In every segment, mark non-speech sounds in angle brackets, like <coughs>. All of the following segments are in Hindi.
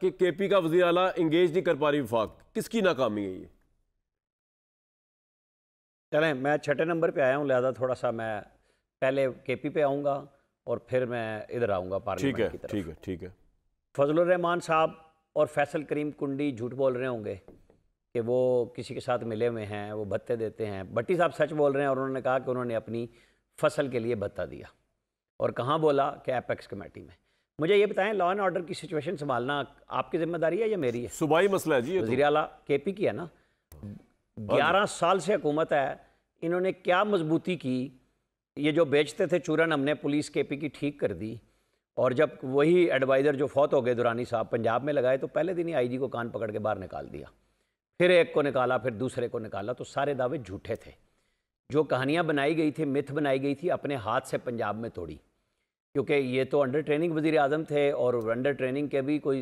कि के पी का वजी अला इंगेज नहीं कर पा रही विफाक किसकी नाकामी है ये चलें मैं छठे नंबर पे आया हूँ लिहाजा थोड़ा सा मैं पहले के पी पे आऊँगा और फिर मैं इधर आऊँगा पार्लियामेंट ठीक है ठीक है ठीक है फजलरहमान साहब और फैसल करीम कुंडी झूठ बोल रहे होंगे कि वो किसी के साथ मिले हुए हैं वो भत्ते देते हैं भट्टी साहब सच बोल रहे हैं और उन्होंने कहा कि उन्होंने अपनी फसल के लिए भत्ता दिया और कहाँ बोला कि एपेक्स कमेटी में मुझे ये बताएं लॉ एंड ऑर्डर की सिचुएशन संभालना आपकी जिम्मेदारी है या मेरी है सुबाई मसला है जी वजी अला के पी की है ना ग्यारह साल से हुकूमत है इन्होंने क्या मजबूती की ये जो बेचते थे चूरन हमने पुलिस के पी की ठीक कर दी और जब वही एडवाइज़र जो फौत हो गए दुरानी साहब पंजाब में लगाए तो पहले दिन ही आईजी को कान पकड़ के बाहर निकाल दिया फिर एक को निकाला फिर दूसरे को निकाला तो सारे दावे झूठे थे जो कहानियाँ बनाई गई थी मिथ बनाई गई थी अपने हाथ से पंजाब में तोड़ी क्योंकि ये तो अंडर ट्रेनिंग वज़ी अजम थे और अंडर ट्रेनिंग के भी कोई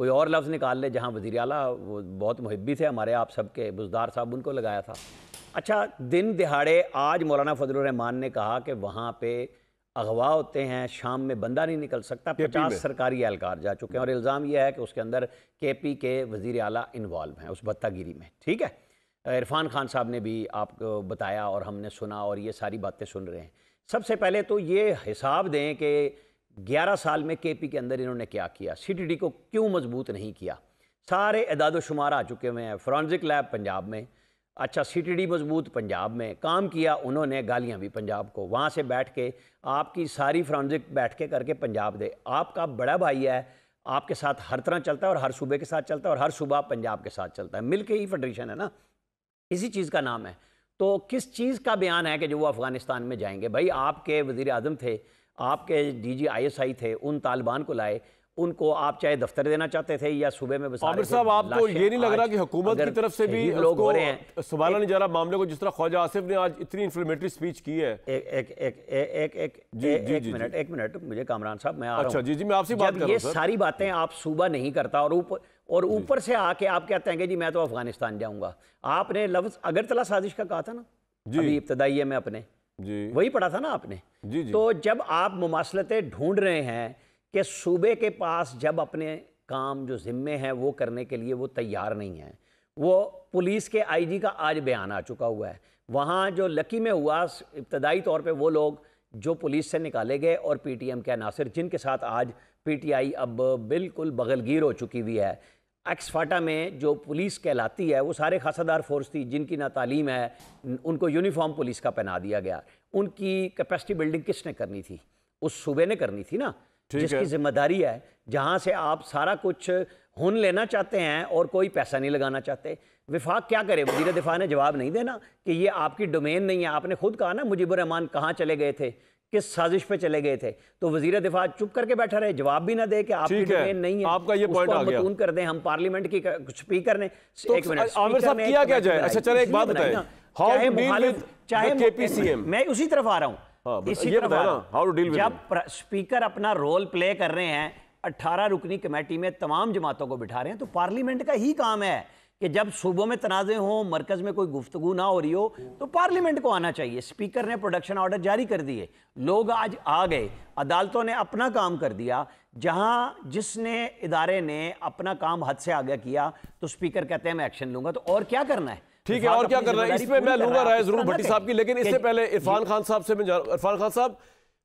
कोई और लफ्ज़ निकाल ले जहाँ वज़ी अला वो बहुत मुहबी थे हमारे आप सब के बुजदार साहब उनको लगाया था अच्छा दिन दिहाड़े आज मौलाना फजलरहमान ने कहा कि वहाँ पर अगवा होते हैं शाम में बंदा नहीं निकल सकता पचास सरकारी एहलकार जा चुके हैं और इल्ज़ाम यह है कि उसके अंदर के पी के वज़ी अला इन्वॉल्व हैं उस भत्तागिरी में ठीक है इरफान खान साहब ने भी आपको बताया और हमने सुना और ये सारी बातें सुन रहे हैं सबसे पहले तो ये हिसाब दें कि 11 साल में केपी के अंदर इन्होंने क्या किया सीटीडी को क्यों मजबूत नहीं किया सारे इदाद शुमार आ चुके हुए हैं फॉरेंसिक लैब पंजाब में अच्छा सीटीडी मजबूत पंजाब में काम किया उन्होंने गालियाँ भी पंजाब को वहाँ से बैठ के आपकी सारी फॉरेंसिक बैठ के करके पंजाब दे आपका बड़ा भाई है आपके साथ हर तरह चलता है और हर सूबे के साथ चलता है और हर सूबा पंजाब के साथ चलता है मिल के ही फेडरेशन है ना इसी चीज़ का नाम है तो किस चीज़ का बयान है कि जो वो अफ़गानिस्तान में जाएंगे भाई आपके वज़ी अजम थे आपके D G I S I थे उन तालिबान को लाए उनको आप चाहे दफ्तर देना चाहते थे या सुबह में आमिर साहब आपको ये नहीं लग रहा कि हुकूमत की तरफ से भी लोग हो रहे हैं संभाला नहीं जा रहा मामले को जिस तरह ख्वाजा आसिफ ने आज इतनी इन्फ्लेमेटरी स्पीच की है एक एक एक एक एक एक, मिनट एक मिनट मुझे कामरान साहब मैं अच्छा, आपसे बात ये सारी बातें आप सूबा नहीं करता और ऊपर और ऊपर से आके आप कहते हैं कि जी मैं तो अफगानिस्तान जाऊँगा आपने लफ्ज़ अगरतला साजिश का कहा था ना जी इब्तदाई इब्तदाई में अपने जी वही पढ़ा था ना आपने जी, जी तो जब आप मुमासलतें ढूंढ रहे हैं कि सूबे के पास जब अपने काम जो ज़िम्मे हैं वो करने के लिए वो तैयार नहीं है वो पुलिस के आईजी का आज बयान आ चुका हुआ है वहाँ जो लकी में हुआ इब्तदाई तौर पे वो लोग जो पुलिस से निकाले गए और पीटीएम के अनासर जिनके साथ आज पीटीआई अब बिल्कुल बगलगीर हो चुकी हुई है एक्सफाटा में जो पुलिस कहलाती है वो सारे खासादार फोर्स थी जिनकी ना तालीम है उनको यूनिफॉर्म पुलिस का पहना दिया गया उनकी कैपेसिटी बिल्डिंग किसने करनी थी उस सूबे ने करनी थी ना जिसकी जिम्मेदारी है जहाँ से आप सारा कुछ हुन लेना चाहते हैं और कोई पैसा नहीं लगाना चाहते विफाक क्या करे वजीर दिफा ने जवाब नहीं देना कि ये आपकी डोमेन नहीं है आपने खुद कहा ना मुजीबरहमान कहाँ चले गए थे किस साजिश पे चले गए थे तो वजीर दिफा चुप करके बैठा रहे जवाब भी ना दे कि आपकी नहीं है आपका ये पॉइंट आ गया कर दें हम पार्लियामेंट की स्पीकर ने तो एक मिनट आमिर साहब किया क्या जाए अच्छा चले एक बात बताएं हाउ टू डील विद चाहे केपीसीएम मैं उसी तरफ आ रहा हूं हाँ, इसी तरफ आ रहा जब स्पीकर अपना रोल प्ले कर रहे हैं 18 रुकनी कमेटी में तमाम जमातों को बिठा रहे हैं तो पार्लियामेंट का ही काम है कि जब सूबों में तनाज़े हों मरकज़ में कोई गुफ्तु ना हो रही हो तो पार्लियामेंट को आना चाहिए स्पीकर ने प्रोडक्शन ऑर्डर जारी कर दिए लोग आज आ गए अदालतों ने अपना काम कर दिया जहां जिसने इदारे ने अपना काम हद से आगे किया तो स्पीकर कहते हैं मैं एक्शन लूंगा तो और क्या करना है ठीक है और क्या करना है इसमें मैं लूंगा राय जरूर भट्टी साहब की लेकिन इससे पहले इरफान खान साहब से मैं इरफान खान साहब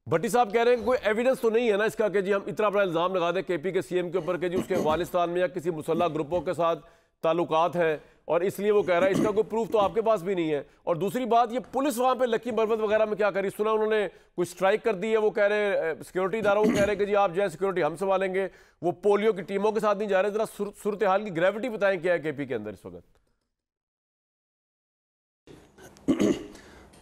भट्टी साहब कह रहे हैं कोई एविडेंस तो नहीं है ना इसका कि जी हम इतना बड़ा इल्ज़ाम लगा दें केपी के सीएम के ऊपर के जी उसके अफगानिस्तान में या किसी मुसल्ला ग्रुपों के साथ ताल्लुकात हैं और इसलिए वो कह रहा है इसका कोई प्रूफ तो आपके पास भी नहीं है और दूसरी बात ये पुलिस वहाँ पे लकी मरमत वगैरह में क्या करी सुना उन्होंने कुछ स्ट्राइक कर दी है वो कह रहे सिक्योरिटी इदारों को कह रहे कि जी आप जो है सिक्योरिटी हम संभालेंगे वो पोलियो की टीमों के साथ नहीं जा रहे जरा सूरत हाल की ग्रेविटी बताएं क्या है के के अंदर इस वक्त <coughs>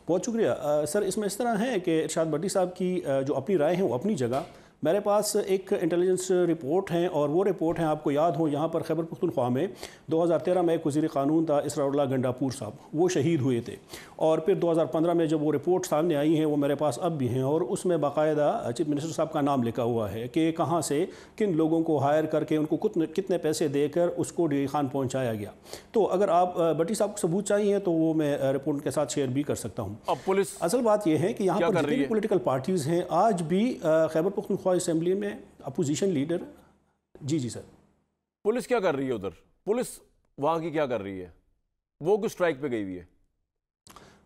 बहुत शुक्रिया सर इसमें इस तरह है कि इर्शाद भट्टी साहब की जो अपनी राय है वो अपनी जगह मेरे पास एक इंटेलिजेंस रिपोर्ट है और वो रिपोर्ट है आपको याद हो यहाँ पर खैबर पुख्तनख्वा में 2013 में एक वजीर कानून था इसरा गंडापुर साहब वो शहीद हुए थे और फिर 2015 में जब वो रिपोर्ट सामने आई हैं वो मेरे पास अब भी हैं और उसमें बाकायदा चीफ मिनिस्टर साहब का नाम लिखा हुआ है कि कहाँ से किन लोगों को हायर करके उनको कितने पैसे देकर उसको डी खान पहुँचाया गया तो अगर आप बटी साहब को सबूत चाहिए तो वो मैं रिपोर्ट के साथ शेयर भी कर सकता हूँ पुलिस असल बात यह है कि यहाँ पर पोलिटिकल पार्टीज़ हैं आज भी खैबर पुख्तनख्वा लोकसभा असेंबली में अपोजिशन लीडर जी जी सर पुलिस क्या कर रही है उधर पुलिस वहाँ की क्या कर रही है वो कुछ स्ट्राइक पे गई हुई है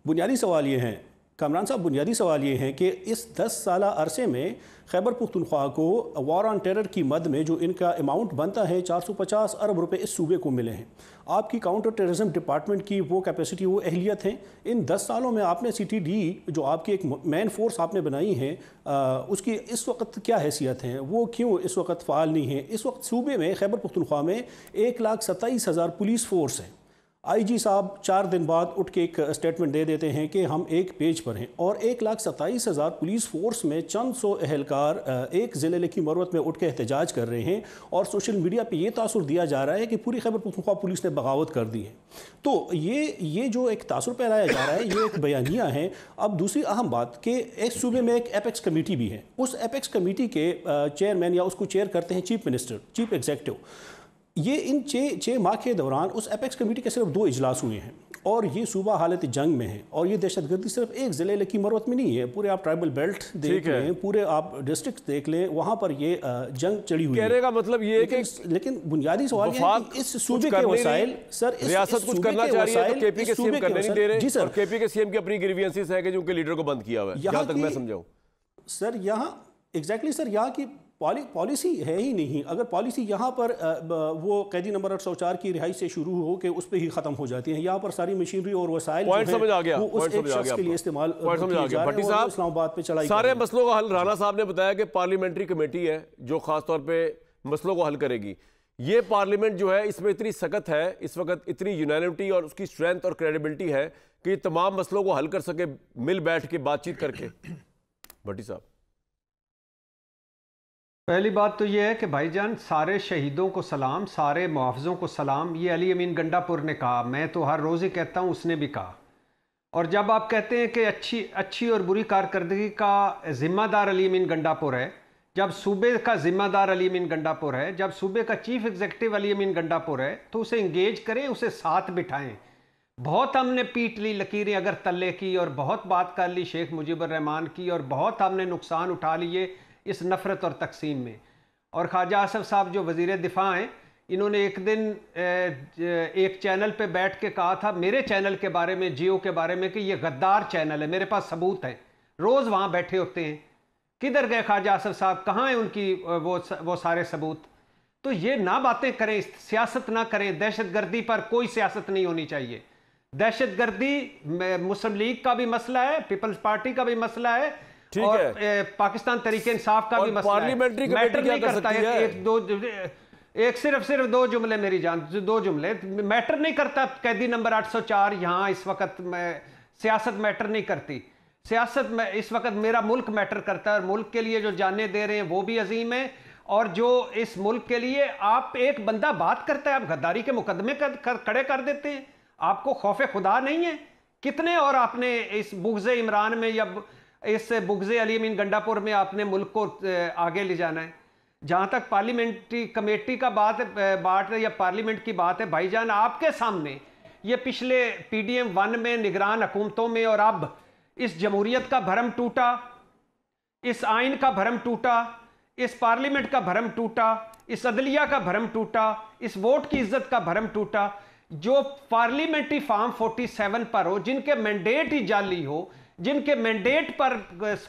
बुनियादी सवाल ये हैं कामरान साहब बुनियादी सवाल ये है कि इस दस साल अरसे में खैबर पुख्तनख्वा को वार ऑन टेरर की मद में जो इनका अमाउंट बनता है 450 अरब रुपए इस सूबे को मिले हैं आपकी काउंटर टेररिज्म डिपार्टमेंट की वो कैपेसिटी वो अहलियत है इन दस सालों में आपने सी टी डी जो आपकी एक मैन फोर्स आपने बनाई है आ, उसकी इस वक्त क्या हैसियत है वो क्यों इस वक्त फ़ाल नहीं है इस वक्त सूबे में खैबर पुख्तनख्वा में एक लाख सत्ताईस हज़ार पुलिस फोर्स है आईजी साहब चार दिन बाद उठ के एक स्टेटमेंट दे देते हैं कि हम एक पेज पर हैं और एक लाख सत्ताईस हज़ार पुलिस फोर्स में चंद सौ अहलकार एक ज़िले की मरवत में उठ के एहतजाज कर रहे हैं और सोशल मीडिया पे ये तासर दिया जा रहा है कि पूरी खैबर पखवा पुलिस ने बगावत कर दी है तो ये ये जो एक तासर फैलाया जा रहा है ये एक बयानिया है अब दूसरी अहम बात कि इस सूबे में एक एपेक्स कमेटी भी है उस एपेक्स कमेटी के चेयरमैन या उसको चेयर करते हैं चीफ मिनिस्टर चीफ एग्जेक्टिव ये इन छः छः माह के दौरान उस अपेक्स कमेटी के सिर्फ दो इजलास हुए हैं और ये सूबा हालत जंग में है और ये दहशत गर्दी सिर्फ एक ज़िले लकी मरवत में नहीं है पूरे आप ट्राइबल बेल्ट देख लें पूरे आप डिस्ट्रिक्ट देख लें वहाँ पर ये जंग चढ़ी हुई कहने का मतलब ये लेकिन, लेकिन बुनियादी सवाल है कि इस सूबे के वसाइल सर रियासत कुछ करना चाह रही है तो केपी के सीएम करने नहीं दे रहे जी सर केपी के सीएम की अपनी ग्रीवियंसिस है कि जो उनके लीडर को बंद किया हुआ है यहाँ तक मैं समझाऊँ सर यहाँ एग्जैक्टली सर यहाँ की पॉली पॉलिसी है ही नहीं अगर पॉलिसी यहाँ पर वो कैदी नंबर आठ सौ चार की रिहाई से शुरू हो के उस पर ही खत्म हो जाती है यहाँ पर सारी मशीनरी और वसाइल इस्लामाबाद पे चलाई सारे मसलों का हल राणा साहब ने बताया कि पार्लियामेंट्री कमेटी है जो खासतौर पर मसलों को हल करेगी ये पार्लियामेंट जो है इसमें इतनी सख्त है इस वक्त इतनी यूनानिटी और उसकी स्ट्रेंथ और क्रेडिबिलिटी है कि तमाम मसलों को हल कर सके मिल बैठ के बातचीत करके भट्टी साहब पहली बात तो ये है कि भाईजान सारे शहीदों को सलाम सारे मुआवजों को सलाम ये अली अमीन गंडापुर ने कहा मैं तो हर रोज़ ही कहता हूँ उसने भी कहा और जब आप कहते हैं कि अच्छी अच्छी और बुरी कारकर्दगी का ज़िम्मेदार अली अमीन गंडापुर है जब सूबे का ज़िम्मेदार अली अमीन गंडापुर है जब सूबे का चीफ एग्जेक्टिव अली अमीन गंडापुर है तो उसे इंगेज करें उसे साथ बिठाएं बहुत हमने पीट ली लकीरें अगर तल्ले की और बहुत बात कर ली शेख मुजीबर रहमान की और बहुत हमने नुकसान उठा लिए इस नफ़रत और तकसीम में और ख्वाजा आसफ़ साहब जो वज़ी दिफ़ा हैं इन्होंने एक दिन एक चैनल पर बैठ के कहा था मेरे चैनल के बारे में जियो के बारे में कि ये गद्दार चैनल है मेरे पास सबूत है रोज़ वहाँ बैठे होते हैं किधर गए ख्वाजा आसफ़ साहब कहाँ हैं उनकी वो वो सारे सबूत तो ये ना बातें करें सियासत ना करें दहशत गर्दी पर कोई सियासत नहीं होनी चाहिए दहशत गर्दी मुस्लिम लीग का भी मसला है पीपल्स पार्टी का भी मसला है ठीक है पाकिस्तान तरीके इंसाफ का भी पार्लियामेंट्री मैटर नहीं करता है एक दो एक सिर्फ सिर्फ दो जुमले मेरी जान दो जुमले मैटर नहीं करता कैदी नंबर 804 यहाँ इस वक्त मैं सियासत मैटर नहीं करती सियासत में इस वक्त मेरा मुल्क मैटर करता है और मुल्क के लिए जो जाने दे रहे हैं वो भी अजीम है और जो इस मुल्क के लिए आप एक बंदा बात करता है आप गद्दारी के मुकदमे कर, कर, खड़े कर देते हैं आपको खौफ खुदा नहीं है कितने और आपने इस बुग्ज इमरान में या इस बुगजे अली मीन गंडापुर में आपने मुल्क को आगे ले जाना है जहाँ तक पार्लियामेंट्री कमेटी का बात बात या पार्लियामेंट की बात है भाईजान आपके सामने ये पिछले पी डी एम वन में निगरान हुकूमतों में और अब इस जमहूरियत का भरम टूटा इस आइन का भरम टूटा इस पार्लियामेंट का भरम टूटा इस अदलिया का भरम टूटा इस वोट की इज्जत का भरम टूटा जो पार्लियामेंट्री फार्म 47 पर हो जिनके मैंडेट ही जाली हो जिनके मैंडेट पर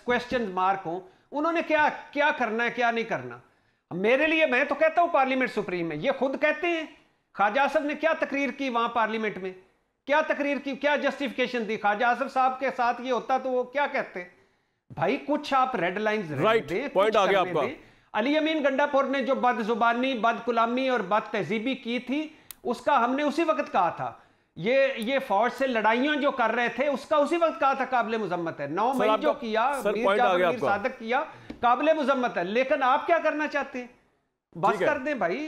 क्वेश्चन मार्क हो उन्होंने क्या क्या करना है क्या नहीं करना मेरे लिए मैं तो कहता हूं पार्लियामेंट सुप्रीम है ये खुद कहते हैं ख्वाजा आसफ ने क्या तकरीर की वहां पार्लियामेंट में क्या तकरीर की क्या जस्टिफिकेशन दी ख्वाजा आसफ साहब के साथ ये होता तो वो क्या कहते भाई कुछ आप रेड लाइन राइट पॉइंट आ गया आपका अली अमीन गंडापुर ने जो बदजुबानी बदकुलामी और बद तहजीबी की थी उसका हमने उसी वक्त कहा था ये ये फौज से लड़ाइयां जो कर रहे थे उसका उसी वक्त कहा था काबिल मुजम्मत है नौ मई जो किया साधक किया काबिल मुजम्मत है लेकिन आप क्या करना चाहते हैं बस कर दें भाई